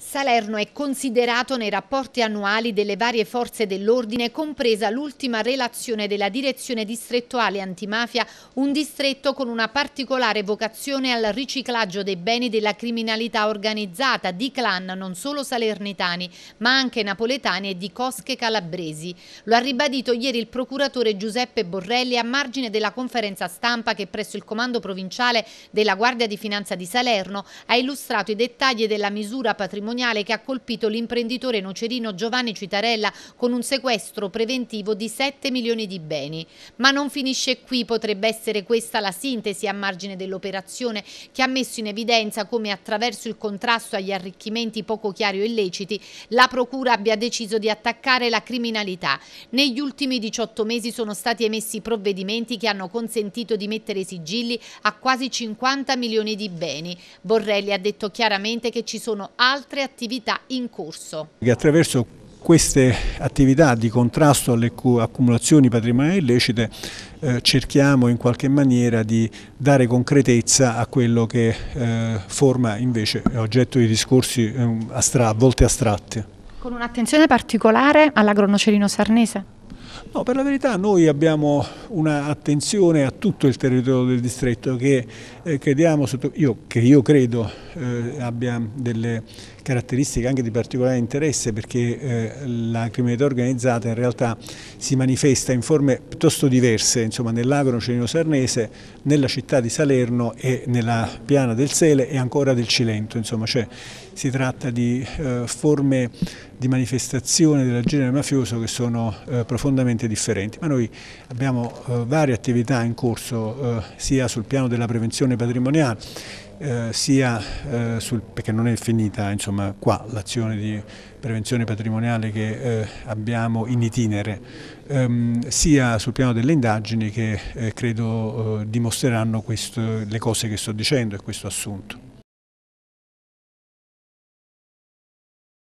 Salerno è considerato nei rapporti annuali delle varie forze dell'ordine, compresa l'ultima relazione della direzione distrettuale antimafia, un distretto con una particolare vocazione al riciclaggio dei beni della criminalità organizzata di clan non solo salernitani, ma anche napoletani e di cosche calabresi. Lo ha ribadito ieri il procuratore Giuseppe Borrelli a margine della conferenza stampa che presso il comando provinciale della Guardia di Finanza di Salerno ha illustrato i dettagli della misura patrimoniale patrimoniale che ha colpito l'imprenditore nocerino Giovanni Citarella con un sequestro preventivo di 7 milioni di beni. Ma non finisce qui, potrebbe essere questa la sintesi a margine dell'operazione che ha messo in evidenza come attraverso il contrasto agli arricchimenti poco chiari o illeciti la Procura abbia deciso di attaccare la criminalità. Negli ultimi 18 mesi sono stati emessi provvedimenti che hanno consentito di mettere sigilli a quasi 50 milioni di beni. Borrelli ha detto chiaramente che ci sono altre altre attività in corso. Attraverso queste attività di contrasto alle accumulazioni patrimoniali illecite eh, cerchiamo in qualche maniera di dare concretezza a quello che eh, forma invece è oggetto di discorsi eh, a volte astratti. Con un'attenzione particolare all'agronocerino sarnese? No, per la verità noi abbiamo un'attenzione a tutto il territorio del distretto che, eh, crediamo, io, che io credo eh, abbia delle caratteristiche anche di particolare interesse perché eh, la criminalità organizzata in realtà si manifesta in forme piuttosto diverse, insomma nell'agro Celinio-Sarnese, nella città di Salerno e nella piana del Sele e ancora del Cilento, insomma cioè, si tratta di eh, forme di manifestazione del genere mafioso che sono eh, profondamente profondamente differenti, ma noi abbiamo eh, varie attività in corso eh, sia sul piano della prevenzione patrimoniale, eh, sia eh, sul, perché non è finita insomma, qua l'azione di prevenzione patrimoniale che eh, abbiamo in itinere, ehm, sia sul piano delle indagini che eh, credo dimostreranno questo, le cose che sto dicendo e questo assunto.